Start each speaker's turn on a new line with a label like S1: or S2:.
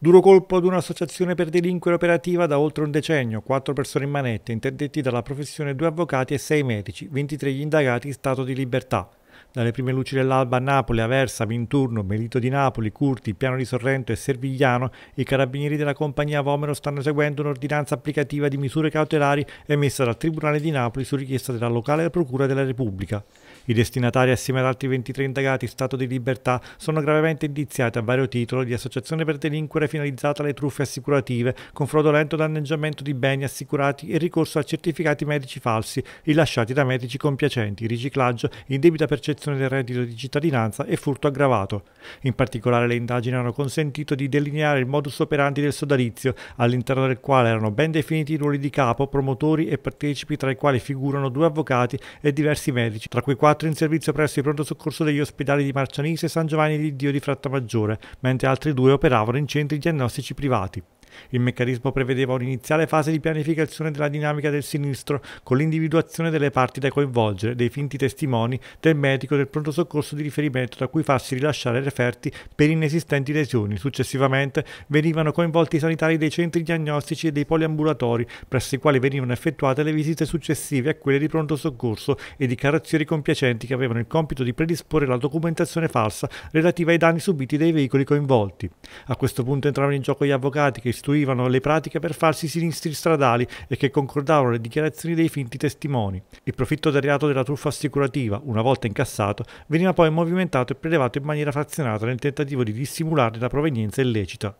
S1: Duro colpo ad un'associazione per delinquere operativa da oltre un decennio, quattro persone in manette, interdetti dalla professione due avvocati e sei medici, 23 gli indagati in stato di libertà. Dalle prime luci dell'alba a Napoli, Aversa, Vinturno, Melito di Napoli, Curti, Piano di Sorrento e Servigliano, i carabinieri della compagnia Vomero stanno eseguendo un'ordinanza applicativa di misure cautelari emessa dal Tribunale di Napoli su richiesta della locale Procura della Repubblica. I destinatari, assieme ad altri 23 indagati in stato di libertà, sono gravemente indiziati a vario titolo di associazione per delinquere finalizzata alle truffe assicurative, con fraudolento danneggiamento di beni assicurati e ricorso a certificati medici falsi rilasciati da medici compiacenti, riciclaggio, indebita percezione dichiarazione del reddito di cittadinanza e furto aggravato. In particolare le indagini hanno consentito di delineare il modus operandi del sodalizio, all'interno del quale erano ben definiti i ruoli di capo, promotori e partecipi tra i quali figurano due avvocati e diversi medici, tra cui quattro in servizio presso il pronto soccorso degli ospedali di Marcianise e San Giovanni di Dio di Frattamaggiore, mentre altri due operavano in centri diagnostici privati. Il meccanismo prevedeva un'iniziale fase di pianificazione della dinamica del sinistro con l'individuazione delle parti da coinvolgere, dei finti testimoni, del medico medico del pronto soccorso di riferimento da cui farsi rilasciare referti per inesistenti lesioni. Successivamente venivano coinvolti i sanitari dei centri diagnostici e dei poliambulatori, presso i quali venivano effettuate le visite successive a quelle di pronto soccorso e di carrozzieri compiacenti che avevano il compito di predisporre la documentazione falsa relativa ai danni subiti dai veicoli coinvolti. A questo punto entravano in gioco gli avvocati che istruivano le pratiche per farsi sinistri stradali e che concordavano le dichiarazioni dei finti testimoni. Il profitto del reato della truffa assicurativa, una volta incassato, passato, veniva poi movimentato e prelevato in maniera frazionata nel tentativo di dissimularne la provenienza illecita.